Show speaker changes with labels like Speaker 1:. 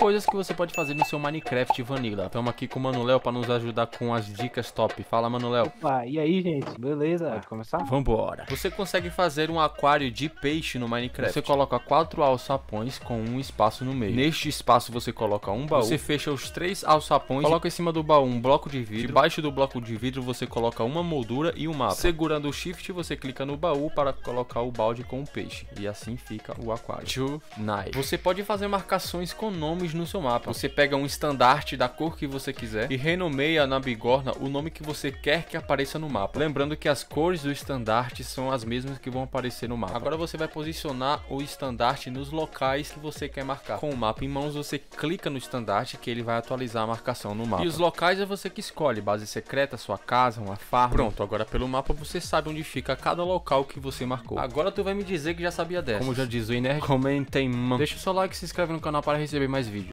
Speaker 1: coisas que você pode fazer no seu Minecraft Vanilla. Estamos aqui com o Manuel para nos ajudar com as dicas top. Fala, Manuel.
Speaker 2: Opa, ah, e aí, gente? Beleza? Pode começar? Vambora. Você consegue fazer um aquário
Speaker 1: de peixe no Minecraft. Você coloca quatro alçapões com um espaço no meio. Neste espaço você coloca um baú. Você fecha os três alçapões, coloca em cima do baú um bloco de vidro. Debaixo do bloco de vidro você coloca uma moldura e um mapa. Segurando o shift você clica no baú para colocar o balde com o peixe. E assim fica o aquário. Tonight. Você pode fazer marcações com nomes no seu mapa. Você pega um estandarte da cor que você quiser e renomeia na bigorna o nome que você quer que apareça no mapa. Lembrando que as cores do estandarte são as mesmas que vão aparecer no mapa. Agora você vai posicionar o estandarte nos locais que você quer marcar. Com o mapa em mãos, você clica no estandarte que ele vai atualizar a marcação no mapa. E os locais é você que escolhe, base secreta, sua casa, uma farm. Pronto, agora pelo mapa você sabe onde fica cada local que você marcou. Agora tu vai me dizer que já sabia dessa. Como já diz o comenta comentem, mano. Deixa o seu like e se inscreve no canal para receber mais vídeos.